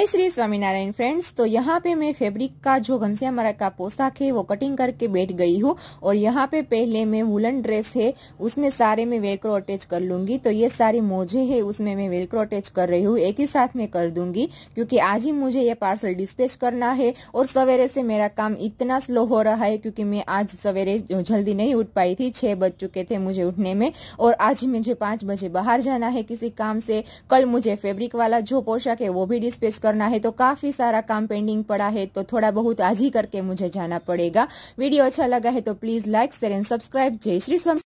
जय श्री स्वामीनारायण फ्रेंड्स तो यहाँ पे मैं फैब्रिक का जो घनश्याम का पोशाक है वो कटिंग करके बैठ गई हूँ और यहाँ पे पहले मैं वुलन ड्रेस है उसमें सारे में वेलक्रो अटैच कर लूंगी तो ये सारी मोजे है उसमें मैं वेलक्रो अटैच कर रही हूँ एक ही साथ में कर दूंगी क्योंकि आज ही मुझे ये पार्सल डिस्पैच करना है और सवेरे से मेरा काम इतना स्लो हो रहा है क्योंकि मैं आज सवेरे जल्दी नहीं उठ पाई थी छह बज चुके थे मुझे उठने में और आज मुझे पांच बजे बाहर जाना है किसी काम से कल मुझे फेब्रिक वाला जो पोशाक है वो भी डिस्पैच कर करना है तो काफी सारा काम पेंडिंग पड़ा है तो थोड़ा बहुत आज ही करके मुझे जाना पड़ेगा वीडियो अच्छा लगा है तो please like share and subscribe जय श्री स्वामी